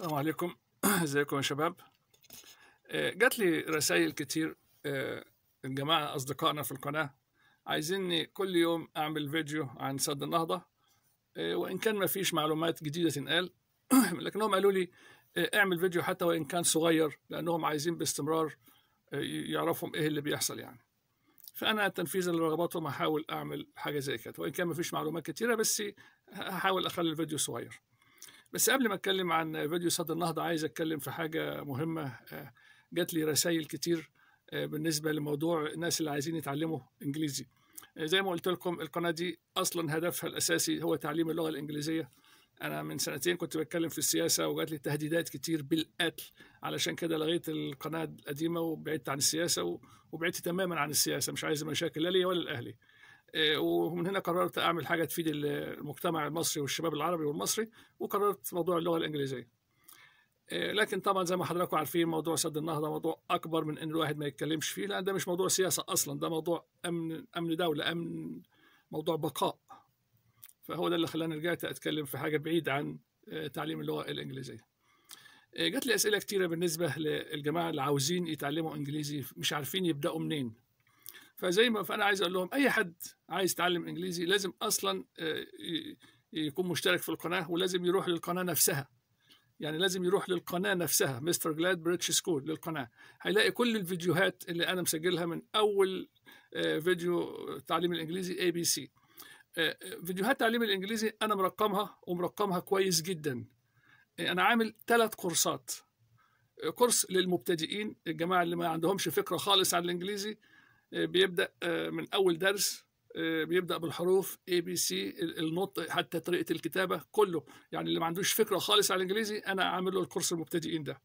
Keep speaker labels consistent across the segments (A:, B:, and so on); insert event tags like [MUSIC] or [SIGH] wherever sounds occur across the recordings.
A: السلام عليكم [CLEARS THROAT] ازيكم يا شباب آه، جات لي رسائل كتير آه، الجماعة أصدقائنا في القناة عايزيني كل يوم أعمل فيديو عن سد النهضة آه، وإن كان ما فيش معلومات جديدة تنقال [CLEARS THROAT] لكنهم قالوا لي اعمل فيديو حتى وإن كان صغير لأنهم عايزين باستمرار يعرفهم إيه اللي بيحصل يعني فأنا تنفيذا لرغباتهم هحاول أعمل حاجة زي كده وإن كان ما فيش معلومات كتيرة بس هحاول أخلي الفيديو صغير بس قبل ما اتكلم عن فيديو صدى النهضه عايز اتكلم في حاجه مهمه آه، جات لي رسائل كتير آه، بالنسبه لموضوع الناس اللي عايزين يتعلموا انجليزي آه، زي ما قلت لكم القناه دي اصلا هدفها الاساسي هو تعليم اللغه الانجليزيه انا من سنتين كنت بتكلم في السياسه وجات لي تهديدات كتير بالقتل علشان كده لغيت القناه القديمه وبعدت عن السياسه وبعدت تماما عن السياسه مش عايز مشاكل لا ليا ولا الاهلي آه، ومن هنا قررت اعمل حاجه تفيد المجتمع المصري والشباب العربي والمصري وقررت موضوع اللغه الانجليزيه آه، لكن طبعا زي ما حضراتكم عارفين موضوع سد النهضه موضوع اكبر من ان الواحد ما يتكلمش فيه لان ده مش موضوع سياسه اصلا ده موضوع امن امن دوله امن موضوع بقاء فهو ده اللي خلاني رجعت اتكلم في حاجه بعيد عن آه، تعليم اللغه الانجليزيه جات لي اسئله كتيره بالنسبه للجماعه اللي عاوزين يتعلموا انجليزي مش عارفين يبداوا منين فزي ما فانا عايز اقول لهم اي حد عايز يتعلم انجليزي لازم اصلا آه، يكون مشترك في القناه ولازم يروح للقناه نفسها يعني لازم يروح للقناه نفسها مستر جلاد بريتش سكول للقناه هيلاقي كل الفيديوهات اللي انا مسجلها من اول آه، فيديو تعليم الانجليزي اي بي سي فيديوهات تعليم الانجليزي انا مرقمها ومرقمها كويس جدا آه، انا عامل ثلاث كورسات كورس للمبتدئين الجماعه اللي ما عندهمش فكره خالص عن الانجليزي آه، بيبدا آه، من اول درس آه، بيبدا بالحروف اي بي سي النطق حتى طريقه الكتابه كله يعني اللي ما عندوش فكره خالص على الانجليزي انا عامل له الكورس المبتدئين ده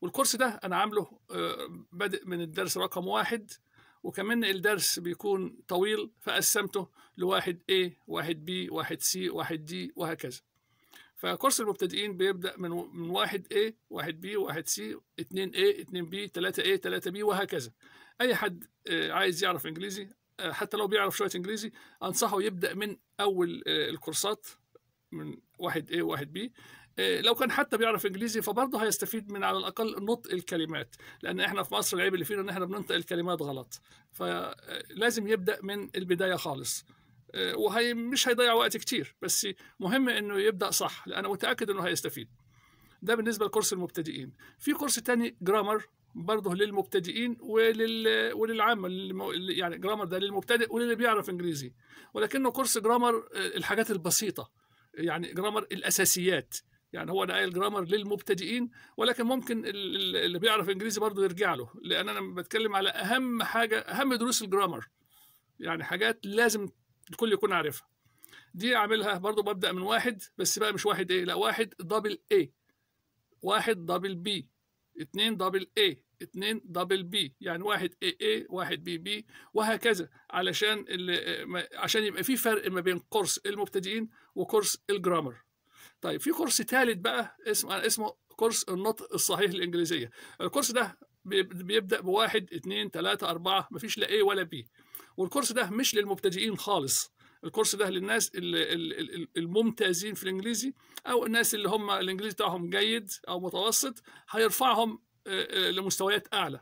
A: والكورس ده انا عامله بادئ من الدرس رقم واحد وكمان الدرس بيكون طويل فقسمته لواحد A واحد B واحد C واحد D وهكذا فكورس المبتدئين بيبدأ من من واحد A واحد B واحد C 2 A 2 B 3 A 3 B وهكذا اي حد آه، عايز يعرف انجليزي آه، حتى لو بيعرف شويه انجليزي انصحه يبدا من اول آه، الكورسات من واحد A وواحد B لو كان حتى بيعرف انجليزي فبرضه هيستفيد من على الاقل نطق الكلمات لان احنا في مصر العيب اللي فينا ان احنا بننطق الكلمات غلط فلازم يبدا من البدايه خالص وهي مش هيضيع وقت كتير بس مهم انه يبدا صح لان متاكد انه هيستفيد ده بالنسبه لكورس المبتدئين في كورس تاني جرامر برضه للمبتدئين ولل... وللعامه يعني جرامر ده للمبتدئ وللي بيعرف انجليزي ولكنه كورس جرامر آه، الحاجات البسيطه يعني جرامر الاساسيات يعني هو ده قايل جرامر للمبتدئين ولكن ممكن اللي بيعرف انجليزي برضه يرجع له لان انا بتكلم على اهم حاجه اهم دروس الجرامر يعني حاجات لازم الكل يكون عارفها دي اعملها برضه ببدا من واحد بس بقى مش واحد ايه لا واحد دبل ايه واحد دبل بي 2 دبل اي 2 دبل بي يعني واحد اي اي واحد بي بي وهكذا علشان عشان يبقى في فرق ما بين كورس المبتدئين وكورس الجرامر طيب في كورس ثالث بقى اسمه اسمه كورس النطق الصحيح للانجليزيه الكورس ده بيبدا بواحد اثنين ثلاثة أربعة مفيش لا اي ولا بي والكورس ده مش للمبتدئين خالص الكورس ده للناس الممتازين في الانجليزي او الناس اللي هم الانجليزي بتاعهم جيد او متوسط هيرفعهم آه، آه، لمستويات اعلى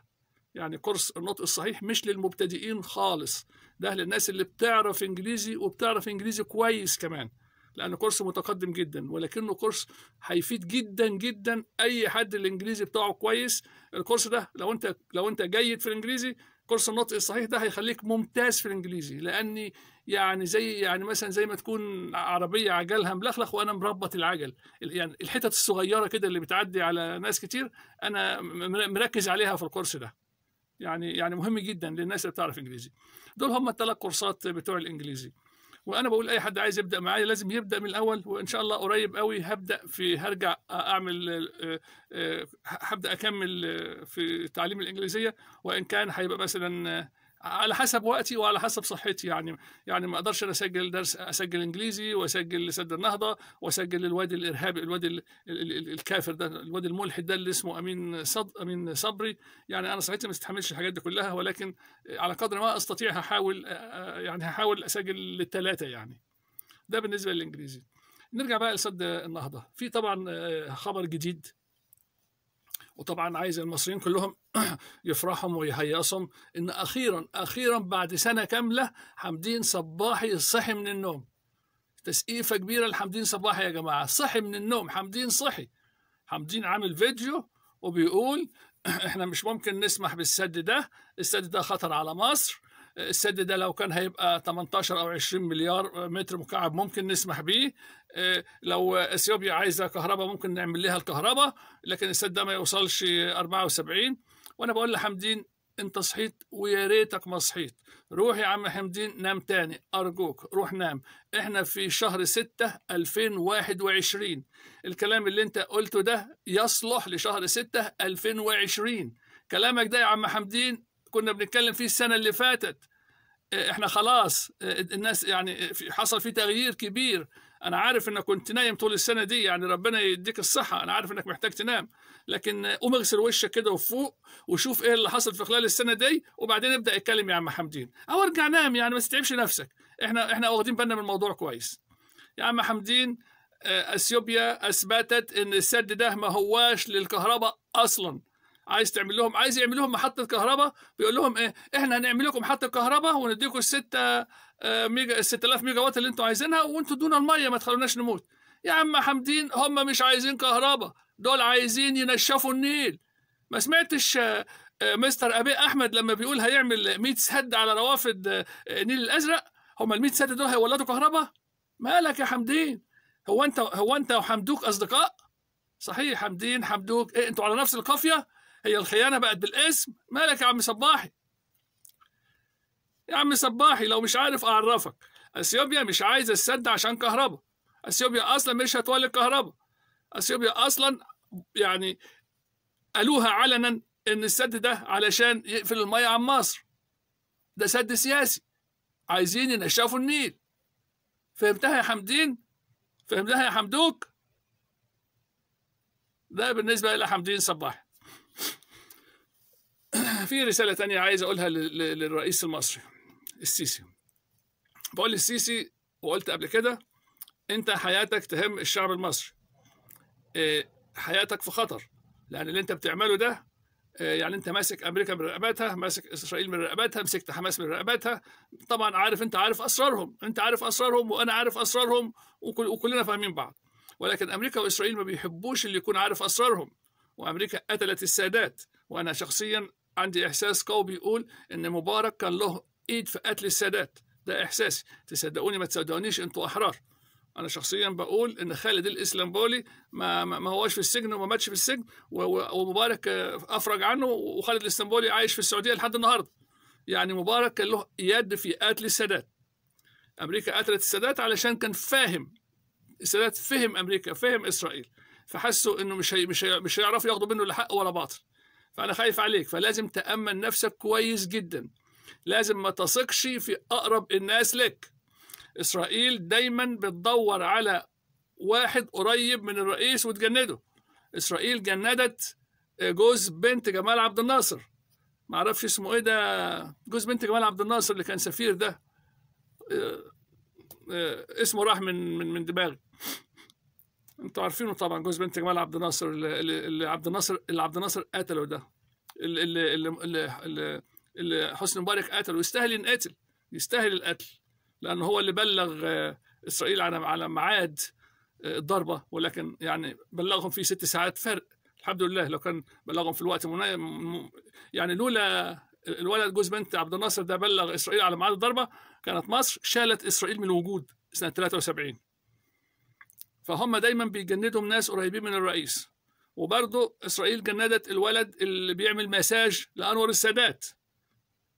A: يعني كورس النطق الصحيح مش للمبتدئين خالص ده للناس اللي بتعرف انجليزي وبتعرف انجليزي كويس كمان لانه كورس متقدم جدا ولكنه كورس هيفيد جدا جدا اي حد الانجليزي بتاعه كويس الكورس ده لو انت لو انت جيد في الانجليزي كورس النطق الصحيح ده هيخليك ممتاز في الانجليزي لاني يعني زي يعني مثلا زي ما تكون عربيه عجلها ملخلخ وانا مربط العجل يعني الحتت الصغيره كده اللي بتعدي على ناس كتير انا مركز عليها في الكورس ده يعني يعني مهم جدا للناس اللي بتعرف انجليزي دول هم الثلاث كورسات بتوع الانجليزي وانا بقول اي حد عايز يبدا معايا لازم يبدا من الاول وان شاء الله قريب قوي هبدا في هرجع اعمل آه، آه، هبدا اكمل في تعليم الانجليزيه وان كان هيبقى مثلا على حسب وقتي وعلى حسب صحتي يعني يعني ما اقدرش انا اسجل درس اسجل انجليزي واسجل لسد النهضه واسجل للواد الارهابي الواد الكافر ده الواد الملحد ده اللي اسمه امين صد امين صبري يعني انا صحتي ما استحملش الحاجات دي كلها ولكن على قدر ما استطيع هحاول يعني هحاول اسجل للثلاثه يعني ده بالنسبه للانجليزي نرجع بقى لسد النهضه في طبعا خبر جديد وطبعا عايز المصريين كلهم [CLEARS THROAT] يفرحهم ويهيصهم ان اخيرا اخيرا بعد سنه كامله حمدين صباحي صحي من النوم تسقيفه كبيره لحمدين صباحي يا جماعه صحي من النوم حمدين صحي حمدين عامل فيديو وبيقول [CLEARS THROAT] احنا مش ممكن نسمح بالسد ده السد ده خطر على مصر السد ده لو كان هيبقى 18 او 20 مليار متر مكعب ممكن نسمح بيه آه، لو اثيوبيا عايزه كهرباء ممكن نعمل لها الكهرباء لكن السد ده ما يوصلش 74 وانا بقول لحمدين انت صحيت ويا ريتك ما صحيت روح يا عم حمدين نام تاني ارجوك روح نام احنا في شهر 6 2021 الكلام اللي انت قلته ده يصلح لشهر 6 2020 كلامك ده يا عم حمدين كنا بنتكلم فيه السنه اللي فاتت إيه، احنا خلاص إيه، الناس يعني إيه، حصل في تغيير كبير انا عارف انك كنت نايم طول السنه دي يعني ربنا يديك الصحه انا عارف انك محتاج تنام لكن قوم اغسل وشك كده وفوق وشوف ايه اللي حصل في خلال السنه دي وبعدين ابدا اتكلم يا عم حمدين او ارجع نام يعني ما تتعبش نفسك احنا احنا واخدين بالنا من الموضوع كويس يا عم حمدين اثيوبيا اثبتت ان السد ده ما هواش للكهرباء اصلا عايز تعمل لهم عايز يعمل لهم محطه كهرباء بيقول لهم ايه احنا هنعمل لكم محطه كهرباء ونديكم ال 6 آه، ميجا ال 6000 ميجا وات اللي انتم عايزينها وانتم دونا الميه ما تخلوناش نموت يا عم حمدين هم مش عايزين كهرباء دول عايزين ينشفوا النيل ما سمعتش آه، آه، مستر ابي احمد لما بيقول هيعمل 100 سد على روافد النيل الازرق هم ال 100 سد دول هيولدوا كهرباء مالك يا حمدين هو انت هو انت وحمدوك اصدقاء صحيح حمدين حمدوك ايه انتوا على نفس القافيه هي الخيانه بقت بالاسم مالك يا عم صباحي يا عم صباحي لو مش عارف اعرفك اثيوبيا مش عايزه السد عشان كهرباء اثيوبيا اصلا مش هتولد كهرباء اثيوبيا اصلا يعني قالوها علنا ان السد ده علشان يقفل الميه عن مصر ده سد سياسي عايزين ينشفوا النيل فهمتها يا حمدين فهمتها يا حمدوك ده بالنسبه الى حمدين صباح [CLEARS THROAT] في رساله تانية عايز اقولها للرئيس المصري السيسي بقول للسيسي وقلت قبل كده انت حياتك تهم الشعب المصري آه، حياتك في خطر لان اللي انت بتعمله ده آه، يعني انت ماسك امريكا من رقبتها ماسك اسرائيل من رقبتها مسكت حماس من رقبتها طبعا عارف انت عارف اسرارهم انت عارف اسرارهم وانا عارف اسرارهم وكل وكلنا فاهمين بعض ولكن امريكا واسرائيل ما بيحبوش اللي يكون عارف اسرارهم وامريكا قتلت السادات وانا شخصيا عندي إحساس قوي بيقول إن مبارك كان له إيد في قتل السادات ده إحساسي تصدقوني ما تصدقونيش أنتوا أحرار أنا شخصيا بقول إن خالد الإسلامبولي ما, ما هواش في السجن وما ماتش في السجن ومبارك أفرج عنه وخالد الإسلامبولي عايش في السعودية لحد النهاردة يعني مبارك كان له يد في قتل السادات أمريكا قتلت السادات علشان كان فاهم السادات فهم أمريكا فهم إسرائيل فحسوا إنه مش هي مش هي مش هيعرفوا ياخدوا منه لا حق ولا باطل فأنا خايف عليك فلازم تأمن نفسك كويس جدا لازم ما تثقش في أقرب الناس لك إسرائيل دايما بتدور على واحد قريب من الرئيس وتجنده إسرائيل جندت آه، جوز بنت جمال عبد الناصر معرفش اسمه ايه ده جوز بنت جمال عبد الناصر اللي كان سفير ده آه، آه، اسمه راح من من من دماغي انتوا عارفينه طبعا جوز بنت جمال عبد الناصر اللي عبد الناصر اللي عبد الناصر قتله ده اللي اللي اللي, اللي حسني مبارك قتله يستاهل ينقتل يستاهل القتل لان هو اللي بلغ آه، اسرائيل على على ميعاد آه، الضربه ولكن يعني بلغهم في ست ساعات فرق الحمد لله لو كان بلغهم في الوقت يعني لولا الولد جوز بنت عبد الناصر ده بلغ اسرائيل على ميعاد الضربه كانت مصر شالت اسرائيل من الوجود سنه 73 فهم دايما بيجندوا ناس قريبين من الرئيس وبرضه اسرائيل جندت الولد اللي بيعمل مساج لانور السادات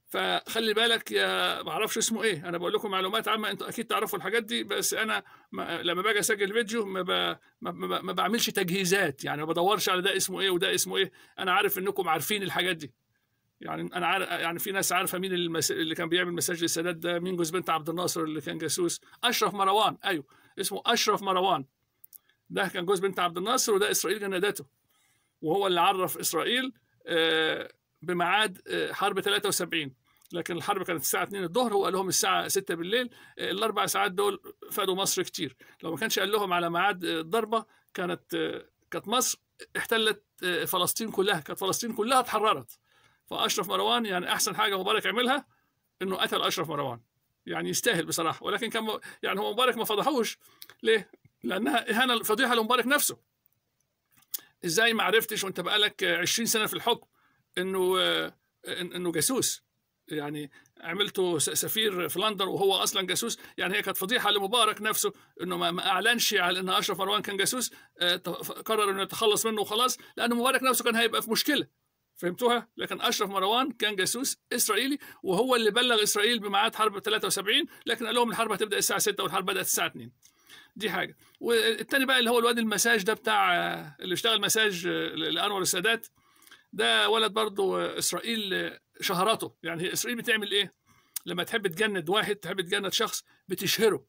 A: فخلي بالك يا ما اعرفش اسمه ايه انا بقول لكم معلومات عامه انتوا اكيد تعرفوا الحاجات دي بس انا ما لما باجي اسجل فيديو ما, ب... ما, ب... ما بعملش تجهيزات يعني ما بدورش على ده اسمه ايه وده اسمه ايه انا عارف انكم عارفين الحاجات دي يعني انا عارف يعني في ناس عارفه مين المس... اللي كان بيعمل مساج للسادات ده مين جوز بنت عبد الناصر اللي كان جاسوس اشرف مروان ايوه اسمه اشرف مروان ده كان جوز بنت عبد الناصر وده اسرائيل جنادته وهو اللي عرف اسرائيل آه، بميعاد آه، حرب 73 لكن الحرب كانت الساعه 2 الظهر هو قال لهم الساعه 6 بالليل آه، الاربع ساعات دول فادوا مصر كتير لو ما كانش قال لهم على ميعاد الضربه كانت كانت مصر احتلت فلسطين كلها كانت فلسطين كلها اتحررت فاشرف مروان يعني احسن حاجه مبارك عملها انه قتل اشرف مروان يعني يستاهل بصراحه ولكن كان يعني هو مبارك ما فضحوش ليه؟ لانها اهانه فضيحه لمبارك نفسه ازاي ما عرفتش وانت بقالك 20 سنه في الحكم انه انه جاسوس يعني عملته سفير في لندن وهو اصلا جاسوس يعني هي كانت فضيحه لمبارك نفسه انه ما اعلنش على ان اشرف مروان كان جاسوس آه، قرر انه يتخلص منه وخلاص لان مبارك نفسه كان هيبقى في مشكله فهمتوها لكن اشرف مروان كان جاسوس اسرائيلي وهو اللي بلغ اسرائيل بميعاد حرب 73 لكن قال لهم الحرب هتبدا الساعه 6 والحرب بدات الساعه 2 دي حاجه والتاني بقى اللي هو الواد المساج ده بتاع اللي اشتغل مساج لانور السادات ده ولد برضو اسرائيل شهرته يعني اسرائيل بتعمل ايه لما تحب تجند واحد تحب تجند شخص بتشهره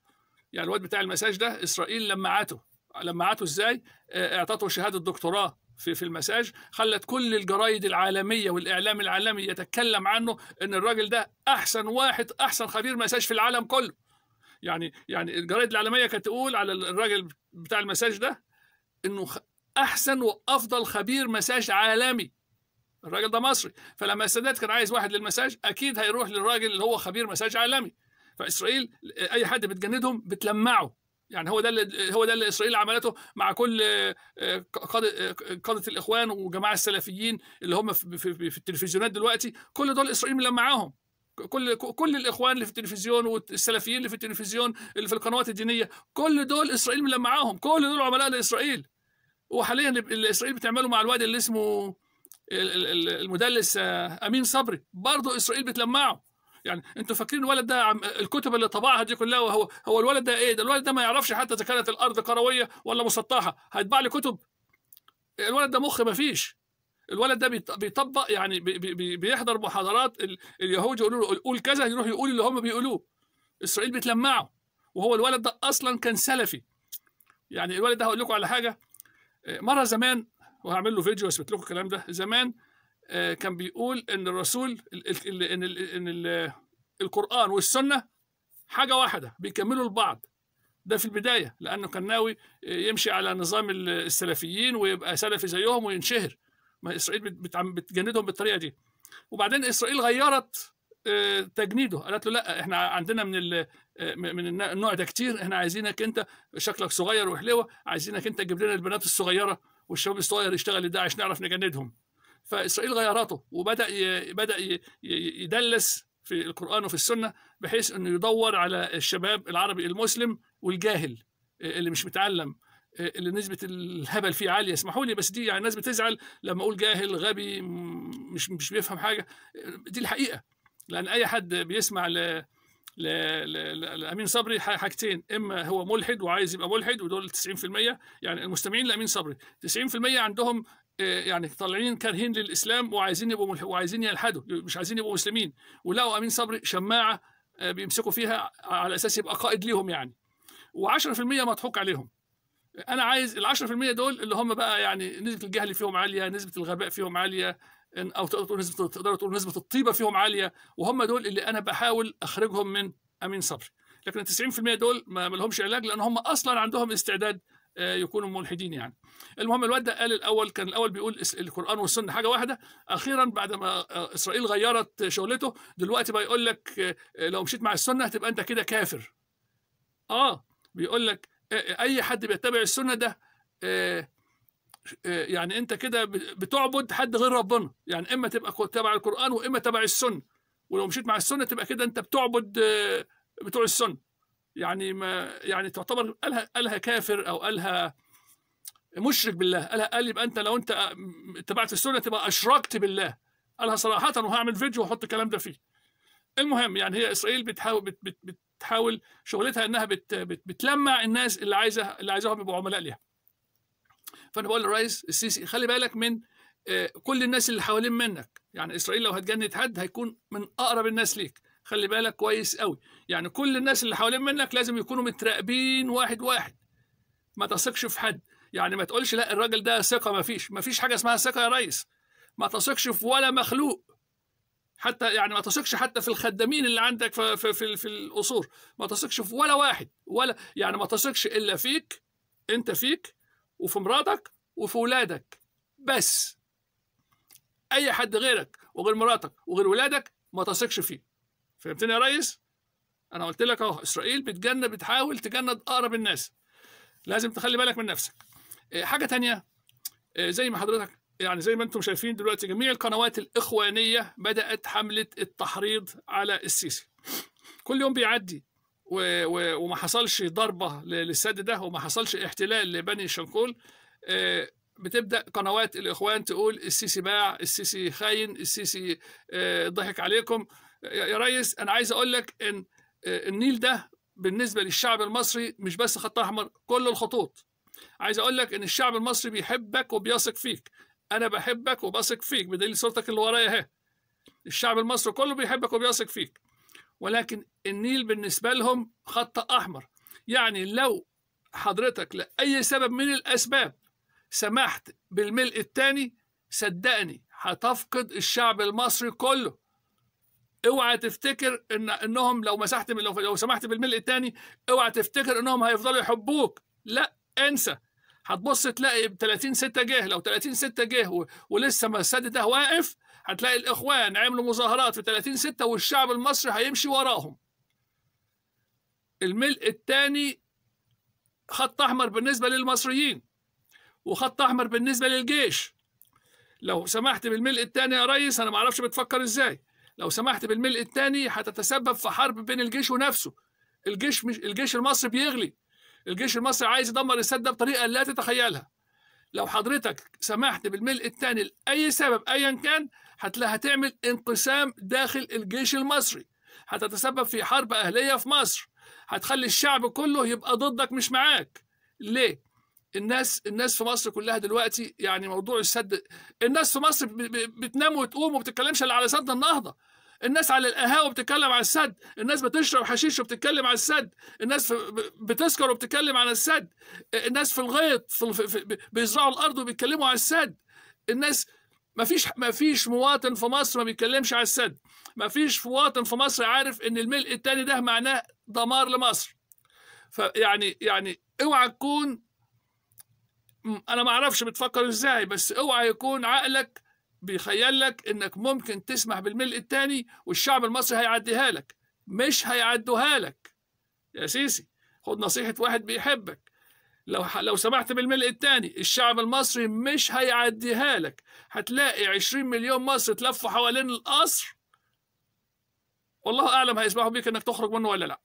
A: يعني الواد بتاع المساج ده اسرائيل لمعته لمعته ازاي آه، اعطته شهاده دكتوراه في في المساج خلت كل الجرايد العالميه والاعلام العالمي يتكلم عنه ان الراجل ده احسن واحد احسن خبير مساج في العالم كله يعني يعني الجرائد العالميه كانت تقول على الراجل بتاع المساج ده انه احسن وافضل خبير مساج عالمي الراجل ده مصري فلما السادات كان عايز واحد للمساج اكيد هيروح للراجل اللي هو خبير مساج عالمي فاسرائيل اي حد بتجندهم بتلمعه يعني هو ده اللي هو ده اللي اسرائيل عملته مع كل قاده آه، الاخوان وجماعه السلفيين اللي هم في, في التلفزيونات دلوقتي كل دول اسرائيل ملمعاهم كل كل الاخوان اللي في التلفزيون والسلفيين اللي في التلفزيون اللي في القنوات الدينيه كل دول اسرائيل ملمعاهم كل دول عملاء لاسرائيل وحاليا اسرائيل بتعمله مع الواد اللي اسمه المدلس آه، امين صبري برضه اسرائيل بتلمعه يعني انتوا فاكرين الولد ده الكتب اللي طبعها دي كلها هو هو الولد ده ايه ده الولد ده ما يعرفش حتى اذا كانت الارض كرويه ولا مسطحه هيطبع لي كتب الولد ده مخ ما فيش الولد ده بيطبق يعني بيحضر محاضرات اليهود يقولوا له قول كذا يروح يقول اللي هم بيقولوه اسرائيل بتلمعه وهو الولد ده اصلا كان سلفي يعني الولد ده هقول لكم على حاجه مره زمان وهعمل له فيديو اثبت لكم الكلام ده زمان آه، كان بيقول ان الرسول ان ان القران والسنه حاجه واحده بيكملوا لبعض ده في البدايه لانه كان ناوي يمشي على نظام السلفيين ويبقى سلفي زيهم وينشهر ما اسرائيل بتجندهم بالطريقه دي وبعدين اسرائيل غيرت آه، تجنيده قالت له لا احنا عندنا من ال... آه، من النوع ده كتير احنا عايزينك انت شكلك صغير وحلوه عايزينك انت تجيب لنا البنات الصغيره والشباب الصغير يشتغل عشان نعرف نجندهم فاسرائيل غيرته وبدا ي... بدا ي... يدلس في القران وفي السنه بحيث انه يدور على الشباب العربي المسلم والجاهل آه، اللي مش متعلم اللي نسبه الهبل فيه عاليه اسمحوا لي بس دي يعني الناس بتزعل لما اقول جاهل غبي مش مش بيفهم حاجه دي الحقيقه لان اي حد بيسمع ل لامين صبري حاجتين اما هو ملحد وعايز يبقى ملحد ودول 90% يعني المستمعين لامين صبري 90% عندهم آه، يعني طالعين كارهين للاسلام وعايزين يبقوا وعايزين يلحدوا مش عايزين يبقوا مسلمين ولقوا امين صبري شماعه آه، بيمسكوا فيها على اساس يبقى قائد ليهم يعني و10% مضحوك عليهم انا عايز ال 10% دول اللي هم بقى يعني نسبه الجهل فيهم عاليه نسبه الغباء فيهم عاليه او تقدر تقول نسبه تقدر تقول نسبه الطيبه فيهم عاليه وهم دول اللي انا بحاول اخرجهم من امين صبري لكن ال 90% دول ما لهمش علاج لان هم اصلا عندهم استعداد آه، يكونوا ملحدين يعني المهم الواد ده قال الاول كان الاول بيقول القران والسنه حاجه واحده اخيرا بعد ما آه، اسرائيل غيرت شغلته دلوقتي بقى يقول لك آه، لو مشيت مع السنه هتبقى انت كده كافر اه بيقول لك آه، آه، اي حد بيتبع السنه ده آه، يعني انت كده بتعبد حد غير ربنا يعني اما تبقى تبع القران واما تبع السنه ولو مشيت مع السنه تبقى كده انت بتعبد بتوع السنه يعني ما يعني تعتبر قالها قالها كافر او قالها مشرك بالله قالها قال يبقى انت لو انت اتبعت السنه تبقى اشركت بالله قالها صراحه وهعمل فيديو واحط الكلام ده فيه المهم يعني هي اسرائيل بتحاول بت بت بت بتحاول شغلتها انها بت بت بتلمع الناس اللي عايزه اللي عايزاهم يبقوا عملاء ليها فانا بقول للرئيس السيسي خلي بالك من آه، كل الناس اللي حوالين منك يعني اسرائيل لو هتجند حد هيكون من اقرب الناس ليك خلي بالك كويس قوي يعني كل الناس اللي حوالين منك لازم يكونوا متراقبين واحد واحد ما تثقش في حد يعني ما تقولش لا الراجل ده ثقه ما فيش ما فيش حاجه اسمها ثقه يا ريس ما تثقش في ولا مخلوق حتى يعني ما تثقش حتى في الخدامين اللي عندك في, في, في, في القصور ما تثقش في ولا واحد ولا يعني ما تثقش الا فيك انت فيك وفي مراتك وفي ولادك بس اي حد غيرك وغير مراتك وغير ولادك ما تثقش فيه فهمتني يا ريس انا قلت لك اهو اسرائيل بتجند بتحاول تجند اقرب الناس لازم تخلي بالك من نفسك إيه، حاجه تانية إيه، زي ما حضرتك يعني زي ما انتم شايفين دلوقتي جميع القنوات الاخوانيه بدات حمله التحريض على السيسي كل يوم بيعدي و... و... وما حصلش ضربه للسد ده وما حصلش احتلال لبني شنقول آه، بتبدا قنوات الاخوان تقول السيسي باع السيسي خاين السيسي آه، ضحك عليكم يا ريس انا عايز اقول لك ان آه، النيل ده بالنسبه للشعب المصري مش بس خط احمر كل الخطوط عايز اقول لك ان الشعب المصري بيحبك وبيثق فيك انا بحبك وبثق فيك بدليل صورتك اللي ورايا اهي الشعب المصري كله بيحبك وبيثق فيك ولكن النيل بالنسبه لهم خط احمر يعني لو حضرتك لاي سبب من الاسباب سمحت بالملء الثاني صدقني هتفقد الشعب المصري كله اوعى تفتكر ان انهم لو مسحت لو سمحت بالملء الثاني اوعى تفتكر انهم هيفضلوا يحبوك لا انسى هتبص تلاقي 30 6 جه لو 30 6 جه ولسه ما السد ده واقف هتلاقي الاخوان عملوا مظاهرات في 30 6 والشعب المصري هيمشي وراهم الملء الثاني خط احمر بالنسبه للمصريين وخط احمر بالنسبه للجيش لو سمحت بالملء الثاني يا ريس انا ما اعرفش بتفكر ازاي لو سمحت بالملء الثاني هتتسبب في حرب بين الجيش ونفسه الجيش مش الجيش المصري بيغلي الجيش المصري عايز يدمر السد ده بطريقه لا تتخيلها لو حضرتك سمحت بالملء الثاني لاي سبب ايا كان هتلاقي هتعمل انقسام داخل الجيش المصري هتتسبب في حرب اهليه في مصر هتخلي الشعب كله يبقى ضدك مش معاك ليه الناس الناس في مصر كلها دلوقتي يعني موضوع السد الناس في مصر بتنام وتقوم وما بتتكلمش الا على سد النهضه الناس على القهاوي بتتكلم على السد الناس بتشرب حشيش وبتتكلم على السد الناس بتسكر وبتتكلم على السد الناس في الغيط في بيزرعوا الارض وبيتكلموا على السد الناس ما فيش ما فيش مواطن في مصر ما بيتكلمش على السد ما فيش مواطن في مصر عارف ان الملء الثاني ده معناه دمار لمصر فيعني يعني اوعى تكون انا ما اعرفش بتفكر ازاي بس اوعى يكون عقلك بيخيل لك انك ممكن تسمح بالملء الثاني والشعب المصري هيعديها لك مش هيعدوها لك يا سيسي خد نصيحه واحد بيحبك لو لو سمحت بالملء الثاني الشعب المصري مش هيعديها لك هتلاقي 20 مليون مصري تلفوا حوالين القصر والله اعلم هيسمحوا بيك انك تخرج منه ولا لا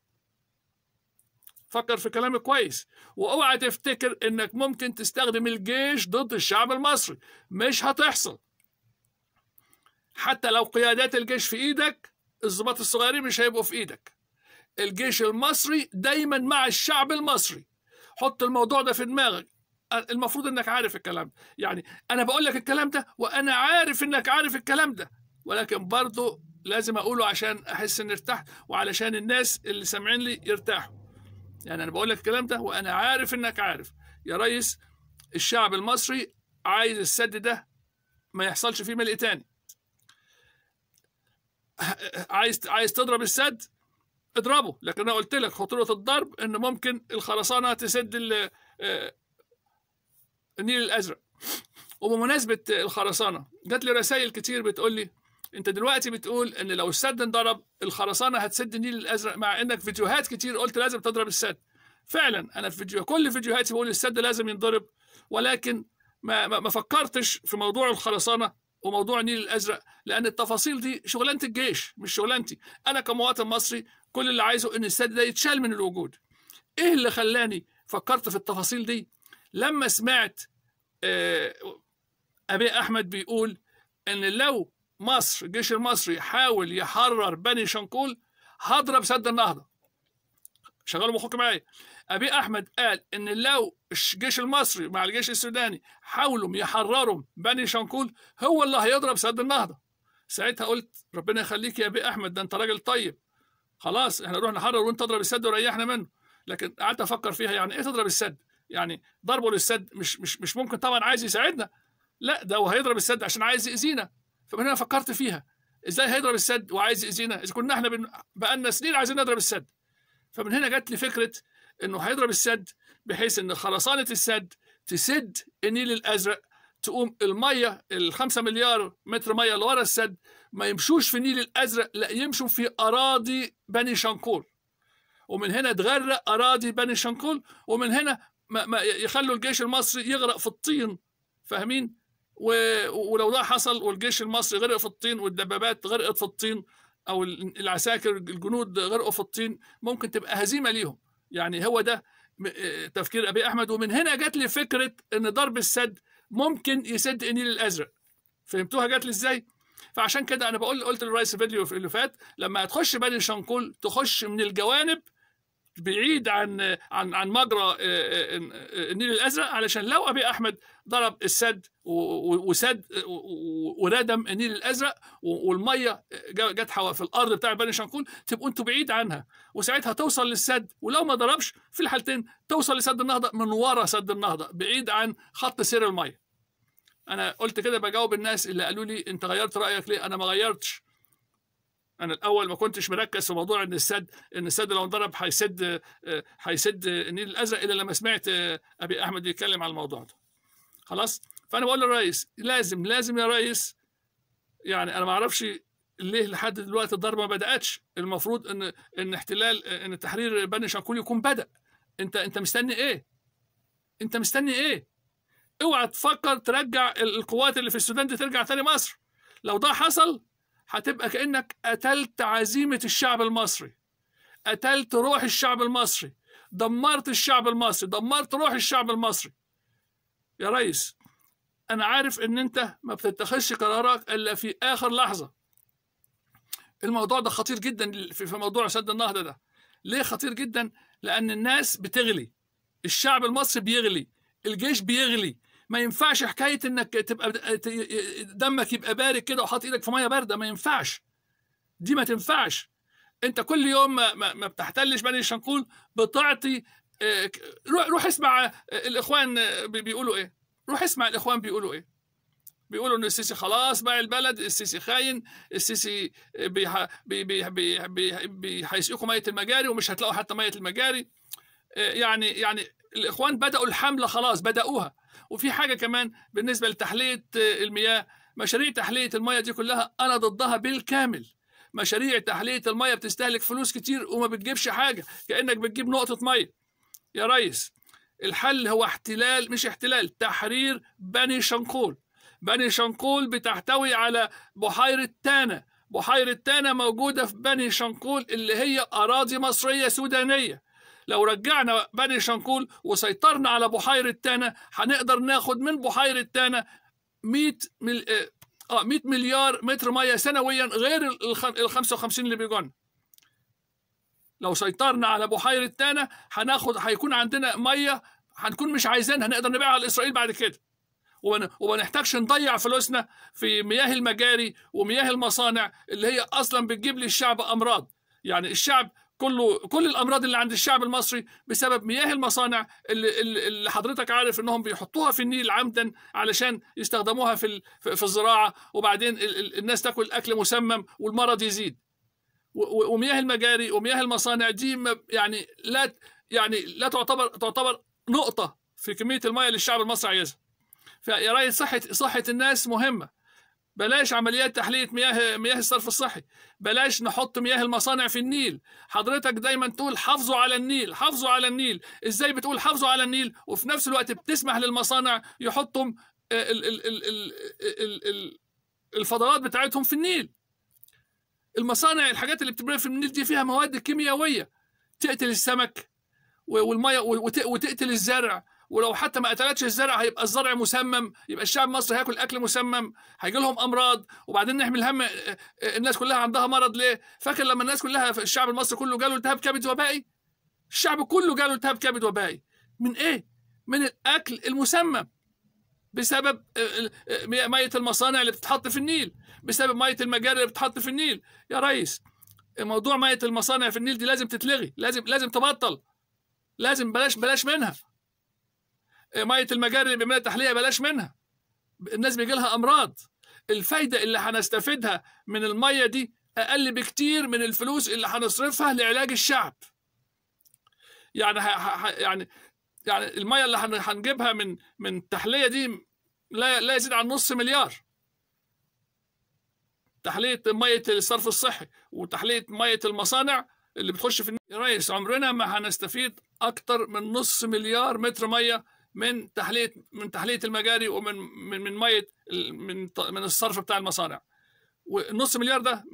A: فكر في كلامي كويس واوعى تفتكر انك ممكن تستخدم الجيش ضد الشعب المصري مش هتحصل حتى لو قيادات الجيش في ايدك الضباط الصغيرين مش هيبقوا في ايدك الجيش المصري دايما مع الشعب المصري حط الموضوع ده في دماغك المفروض انك عارف الكلام ده يعني انا بقول لك الكلام ده وانا عارف انك عارف الكلام ده ولكن برضه لازم اقوله عشان احس اني ارتحت وعلشان الناس اللي سامعين لي يرتاحوا يعني انا بقول لك الكلام ده وانا عارف انك عارف يا ريس الشعب المصري عايز السد ده ما يحصلش فيه ملء تاني عايز عايز تضرب السد اضربه لكن انا قلت لك خطوره الضرب ان ممكن الخرسانه تسد آه، النيل الازرق وبمناسبه الخرسانه جات لي رسائل كتير بتقول لي انت دلوقتي بتقول ان لو السد انضرب الخرسانه هتسد النيل الازرق مع انك فيديوهات كتير قلت لازم تضرب السد فعلا انا في فيديو كل فيديوهاتي بقول السد لازم ينضرب ولكن ما ما فكرتش في موضوع الخرسانه وموضوع النيل الازرق لان التفاصيل دي شغلانه الجيش مش شغلانتي انا كمواطن مصري كل اللي عايزه ان السد ده يتشال من الوجود ايه اللي خلاني فكرت في التفاصيل دي لما سمعت آه، ابي احمد بيقول ان لو مصر الجيش المصري حاول يحرر بني شنقول هضرب سد النهضه شغلوا مخك معايا ابي احمد قال ان لو الجيش المصري مع الجيش السوداني حاولوا يحرروا بني شنقول هو اللي هيضرب سد النهضه ساعتها قلت ربنا يخليك يا ابي احمد ده انت راجل طيب خلاص احنا نروح نحرر وانت اضرب السد وريحنا منه لكن قعدت افكر فيها يعني ايه تضرب السد يعني ضربه للسد مش مش مش ممكن طبعا عايز يساعدنا لا ده هو هيضرب السد عشان عايز يأذينا فمن هنا فكرت فيها ازاي هيضرب السد وعايز يأذينا اذا كنا احنا بقالنا سنين عايزين نضرب السد فمن هنا جت لي فكره انه هيضرب السد بحيث ان خرسانه السد تسد النيل الازرق تقوم الميه ال 5 مليار متر ميه اللي ورا السد ما يمشوش في النيل الازرق لا يمشوا في اراضي بني شنقول ومن هنا تغرق اراضي بني شنقول ومن هنا ما ما يخلوا الجيش المصري يغرق في الطين فاهمين ولو ده حصل والجيش المصري غرق في الطين والدبابات غرقت في الطين او العساكر الجنود غير الطين ممكن تبقى هزيمه ليهم يعني هو ده آه، تفكير ابي احمد ومن هنا جات لي فكره ان ضرب السد ممكن يسد النيل الازرق فهمتوها جات لي ازاي فعشان كده انا بقول قلت للرئيس فيديو في اللي فات لما هتخش بني شنقول تخش من الجوانب بعيد عن عن عن مجرى آه، آه، آه، النيل الازرق علشان لو ابي احمد ضرب السد وسد وردم النيل الازرق والميه جت في الارض بتاع بني شنقول تبقوا انتوا بعيد عنها وساعتها توصل للسد ولو ما ضربش في الحالتين توصل لسد النهضه من ورا سد النهضه بعيد عن خط سير الميه انا قلت كده بجاوب الناس اللي قالوا لي انت غيرت رايك ليه انا ما غيرتش انا الاول ما كنتش مركز في موضوع ان السد ان السد لو انضرب هيسد هيسد النيل الازرق الا لما سمعت آه، ابي احمد بيتكلم على الموضوع ده خلاص فانا بقول للرئيس لازم لازم يا ريس يعني انا ما اعرفش ليه لحد دلوقتي الضربه ما بداتش المفروض ان ان احتلال ان تحرير بني شاكول يكون بدا انت انت مستني ايه انت مستني ايه اوعى تفكر ترجع القوات اللي في السودان دي ترجع تاني مصر لو ده حصل هتبقى كانك قتلت عزيمه الشعب المصري قتلت روح الشعب المصري دمرت الشعب المصري دمرت روح الشعب المصري يا ريس انا عارف ان انت ما بتتخذش قرارك الا في اخر لحظه الموضوع ده خطير جدا في موضوع سد النهضه ده ليه خطير جدا لان الناس بتغلي الشعب المصري بيغلي الجيش بيغلي ما ينفعش حكايه انك تبقى دمك يبقى بارد كده وحاطط ايدك في ميه بارده ما ينفعش دي ما تنفعش انت كل يوم ما, ما بتحتلش بني الشنقول بتعطي آه، روح اسمع آه، الاخوان آه، بيقولوا ايه روح اسمع الاخوان بيقولوا ايه بيقولوا ان السيسي خلاص باع البلد السيسي خاين السيسي بيح... بي... بي... بي... بي... ميه المجاري ومش هتلاقوا حتى ميه المجاري يعني يعني الاخوان بداوا الحمله خلاص بداوها وفي حاجه كمان بالنسبه لتحليه آه، المياه مشاريع تحليه المياه دي كلها انا ضدها بالكامل مشاريع تحليه المياه بتستهلك فلوس كتير وما بتجيبش حاجه كانك بتجيب نقطه ميه يا ريس الحل هو احتلال مش احتلال تحرير بني شنقول بني شنقول بتحتوي على بحيره تانا بحيره تانا موجوده في بني شنقول اللي هي اراضي مصريه سودانيه لو رجعنا بني شنقول وسيطرنا على بحيره تانا هنقدر ناخد من بحيره تانا 100 مل... اه 100 آه، مليار متر ميه سنويا غير ال 55 اللي بيجونا لو سيطرنا على بحيره تانا هناخد هيكون عندنا ميه هنكون مش عايزينها نقدر نبيعها لاسرائيل بعد كده وما نحتاجش نضيع فلوسنا في مياه المجاري ومياه المصانع اللي هي اصلا بتجيب للشعب امراض يعني الشعب كله كل الامراض اللي عند الشعب المصري بسبب مياه المصانع اللي, اللي حضرتك عارف انهم بيحطوها في النيل عمدا علشان يستخدموها في في الزراعه وبعدين الناس تاكل اكل مسمم والمرض يزيد ومياه المجاري ومياه المصانع دي يعني لا يعني لا تعتبر تعتبر نقطه في كميه المياه اللي الشعب المصري عايزها فيا ريت صحه صحه الناس مهمه بلاش عمليات تحليه مياه مياه الصرف الصحي بلاش نحط مياه المصانع في النيل حضرتك دايما تقول حافظوا على النيل حافظوا على النيل ازاي بتقول حافظوا على النيل وفي نفس الوقت بتسمح للمصانع يحطوا آه، الفضلات بتاعتهم في النيل المصانع الحاجات اللي بتبني في النيل دي فيها مواد كيميائيه تقتل السمك والميه وتقتل الزرع ولو حتى ما قتلتش الزرع هيبقى الزرع مسمم يبقى الشعب المصري هياكل اكل مسمم هيجي لهم امراض وبعدين نحمل هم آه، آه، الناس كلها عندها مرض ليه فاكر لما الناس كلها في الشعب المصري كله جاله التهاب كبد وبائي الشعب كله جاله التهاب كبد وبائي من ايه من الاكل المسمم بسبب آه، ميه المصانع اللي بتتحط في النيل بسبب ميه المجاري اللي بتتحط في النيل يا ريس موضوع ميه المصانع في النيل دي لازم تتلغي لازم لازم تبطل لازم بلاش بلاش منها ميه المجاري بما تحليه بلاش منها الناس بيجي لها امراض الفايده اللي هنستفيدها من الميه دي اقل بكتير من الفلوس اللي هنصرفها لعلاج الشعب يعني ح... يعني يعني الميه اللي هنجيبها من من التحليه دي لا لا يزيد عن نص مليار تحليه ميه الصرف الصحي وتحليه ميه المصانع اللي بتخش في يا ريس عمرنا ما هنستفيد اكتر من نص مليار متر ميه من تحليه من تحليه المجاري ومن من من ميه من من الصرف بتاع المصانع والنص مليار ده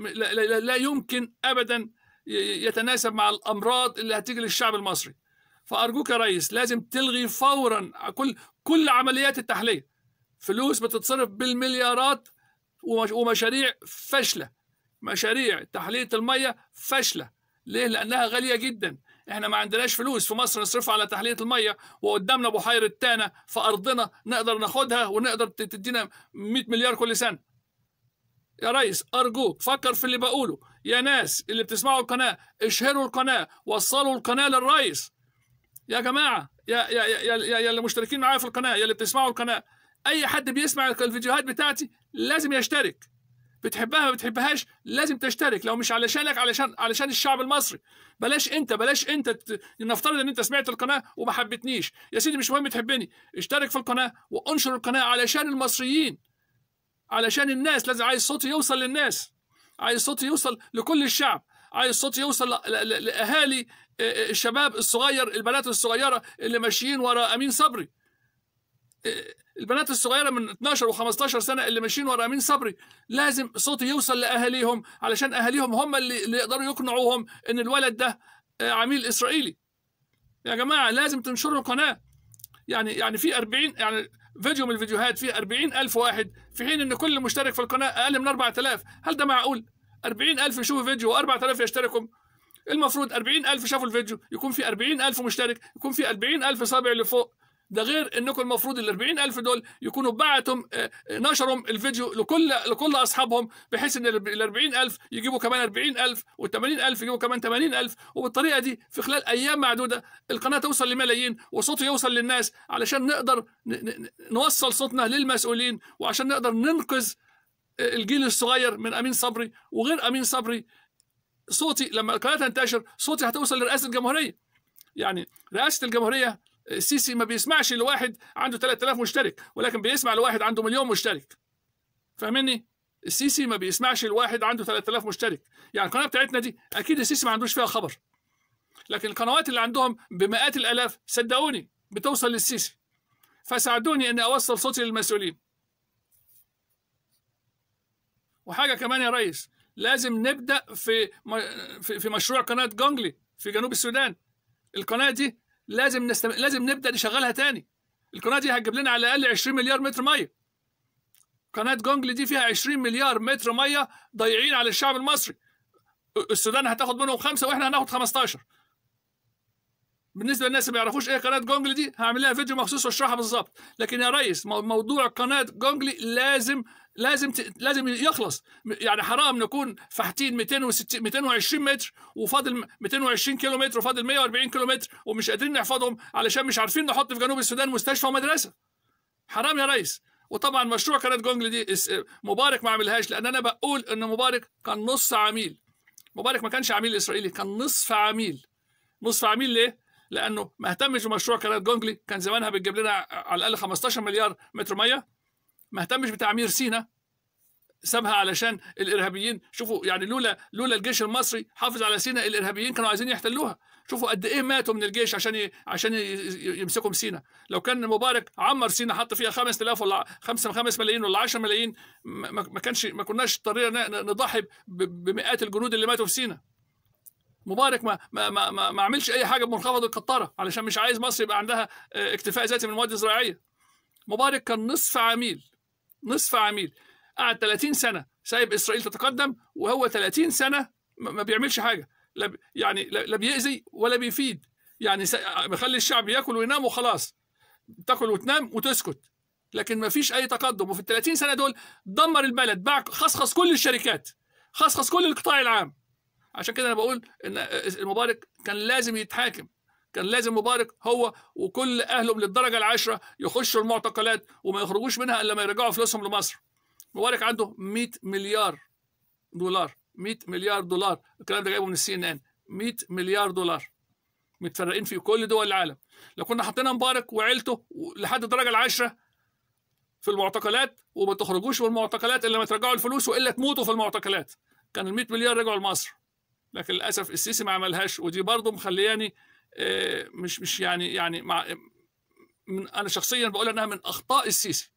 A: لا يمكن ابدا يتناسب مع الامراض اللي هتيجي للشعب المصري فارجوك يا ريس لازم تلغي فورا كل كل عمليات التحليه فلوس بتتصرف بالمليارات ومشاريع فاشله مشاريع تحليه الميه فاشله ليه لانها غاليه جدا احنا ما عندناش فلوس في مصر نصرفها على تحليه الميه وقدامنا بحيره تانا في ارضنا نقدر ناخدها ونقدر تدينا 100 مليار كل سنه يا ريس ارجوك فكر في اللي بقوله يا ناس اللي بتسمعوا القناه اشهروا القناه وصلوا القناه للريس يا جماعه يا يا يا يا, يا اللي مشتركين معايا في القناه يا اللي بتسمعوا القناه اي حد بيسمع الفيديوهات بتاعتي لازم يشترك بتحبها ما بتحبهاش لازم تشترك لو مش علشانك علشان علشان الشعب المصري بلاش انت بلاش انت نفترض ان انت سمعت القناه وما حبيتنيش يا سيدي مش مهم تحبني اشترك في القناه وانشر القناه علشان المصريين علشان الناس لازم عايز صوتي يوصل للناس عايز صوتي يوصل لكل الشعب عايز صوتي يوصل لاهالي الشباب الصغير البنات الصغيره اللي ماشيين ورا امين صبري البنات الصغيره من 12 و15 سنه اللي ماشيين ورا امين صبري لازم صوتي يوصل لاهاليهم علشان اهاليهم هم اللي يقدروا يقنعوهم ان الولد ده آه، عميل اسرائيلي يا جماعه لازم تنشروا القناه يعني يعني في 40 يعني فيديو من الفيديوهات فيه 40000 واحد في حين ان كل مشترك في القناه اقل من 4000 هل ده معقول 40000 يشوفوا فيديو و4000 يشتركوا المفروض 40000 شافوا الفيديو يكون في 40000 مشترك يكون في 40000 صابع لفوق ده غير انكم المفروض ال 40000 دول يكونوا بعتهم آه، آه، نشروا الفيديو لكل لكل اصحابهم بحيث ان ال 40000 يجيبوا كمان 40000 وال 80000 يجيبوا كمان 80000 وبالطريقه دي في خلال ايام معدوده القناه توصل لملايين وصوته يوصل للناس علشان نقدر نوصل صوتنا للمسؤولين وعشان نقدر ننقذ آه، الجيل الصغير من امين صبري وغير امين صبري صوتي لما القناه تنتشر صوتي هتوصل لرئاسه الجمهوريه يعني رئاسه الجمهوريه السيسي ما بيسمعش لواحد عنده 3000 مشترك ولكن بيسمع لواحد عنده مليون مشترك فاهمني السيسي ما بيسمعش لواحد عنده 3000 مشترك يعني القناه بتاعتنا دي اكيد السيسي ما عندوش فيها خبر لكن القنوات اللي عندهم بمئات الالاف صدقوني بتوصل للسيسي فساعدوني اني اوصل صوتي للمسؤولين وحاجه كمان يا ريس لازم نبدا في في مشروع قناه جونجلي في جنوب السودان القناه دي لازم نستم... لازم نبدا نشغلها تاني القناه دي هتجيب لنا على الاقل 20 مليار متر ميه قناه جونجل دي فيها 20 مليار متر ميه ضايعين على الشعب المصري السودان هتاخد منهم خمسه واحنا هناخد 15 بالنسبه للناس اللي ما يعرفوش ايه قناه جونجلي دي هعمل لها فيديو مخصوص واشرحها بالظبط لكن يا ريس موضوع قناه جونجلي لازم لازم ت... لازم يخلص يعني حرام نكون فاحتين 260 220 متر وفاضل 220 كيلو متر وفاضل 140 كيلو متر ومش قادرين نحفظهم علشان مش عارفين نحط في جنوب السودان مستشفى ومدرسه حرام يا ريس وطبعا مشروع قناه جونجلي دي مبارك ما عملهاش لان انا بقول ان مبارك كان نص عميل مبارك ما كانش عميل اسرائيلي كان نصف عميل نصف عميل ليه؟ لانه ما اهتمش بمشروع قناه جونجلي كان زمانها بتجيب لنا على الاقل 15 مليار متر ميه ما اهتمش بتعمير سينا سابها علشان الارهابيين شوفوا يعني لولا لولا الجيش المصري حافظ على سينا الارهابيين كانوا عايزين يحتلوها شوفوا قد ايه ماتوا من الجيش عشان ي... عشان يمسكوا سينا لو كان مبارك عمر سينا حط فيها 5000 ولا 5 5 ملايين ولا 10 ملايين ما كانش ما كناش اضطرينا نضحي بمئات الجنود اللي ماتوا في سينا مبارك ما ما ما, ما, ما عملش اي حاجه بمنخفض القطاره علشان مش عايز مصر يبقى عندها آه، اكتفاء ذاتي من المواد الزراعيه مبارك كان نصف عميل نصف عميل قعد 30 سنه سايب اسرائيل تتقدم وهو 30 سنه ما بيعملش حاجه لا يعني لا بيأذي ولا بيفيد يعني بيخلي الشعب ياكل وينام وخلاص تاكل وتنام وتسكت لكن ما فيش اي تقدم وفي ال 30 سنه دول دمر البلد باع خصخص كل الشركات خصخص كل القطاع العام عشان كده انا بقول ان مبارك كان لازم يتحاكم كان لازم مبارك هو وكل اهله للدرجه العاشره يخشوا المعتقلات وما يخرجوش منها الا ما يرجعوا فلوسهم لمصر مبارك عنده 100 مليار دولار 100 مليار دولار الكلام ده جايبه من السي ان ان 100 مليار دولار متفرقين في كل دول العالم لو كنا حطينا مبارك وعيلته لحد الدرجه العاشره في المعتقلات وما تخرجوش من المعتقلات الا ما ترجعوا الفلوس والا تموتوا في المعتقلات كان ال 100 مليار رجعوا لمصر لكن للاسف السيسي ما عملهاش ودي برضه مخلياني آه، مش مش يعني يعني مع من انا شخصيا بقول انها من اخطاء السيسي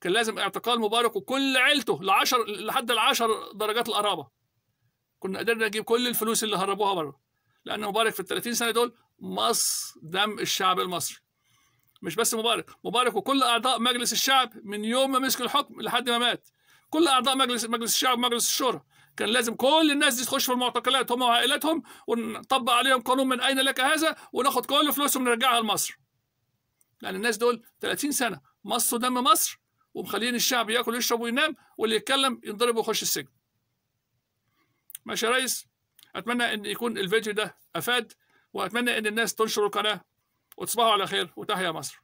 A: كان لازم اعتقال مبارك وكل عيلته لعشر لحد العشر درجات القرابه كنا قدرنا نجيب كل الفلوس اللي هربوها بره لان مبارك في ال 30 سنه دول مص دم الشعب المصري مش بس مبارك مبارك وكل اعضاء مجلس الشعب من يوم ما مسك الحكم لحد ما مات كل اعضاء مجلس مجلس الشعب ومجلس الشورى كان لازم كل الناس دي تخش في المعتقلات هم وعائلاتهم ونطبق عليهم قانون من أين لك هذا وناخد كل فلوسهم نرجعها لمصر لأن الناس دول 30 سنة مصوا دم مصر ومخلين الشعب ياكل ويشرب وينام واللي يتكلم ينضرب ويخش السجن ماشي يا ريس أتمنى أن يكون الفيديو ده أفاد وأتمنى أن الناس تنشر القناة وتصبحوا على خير وتحيا مصر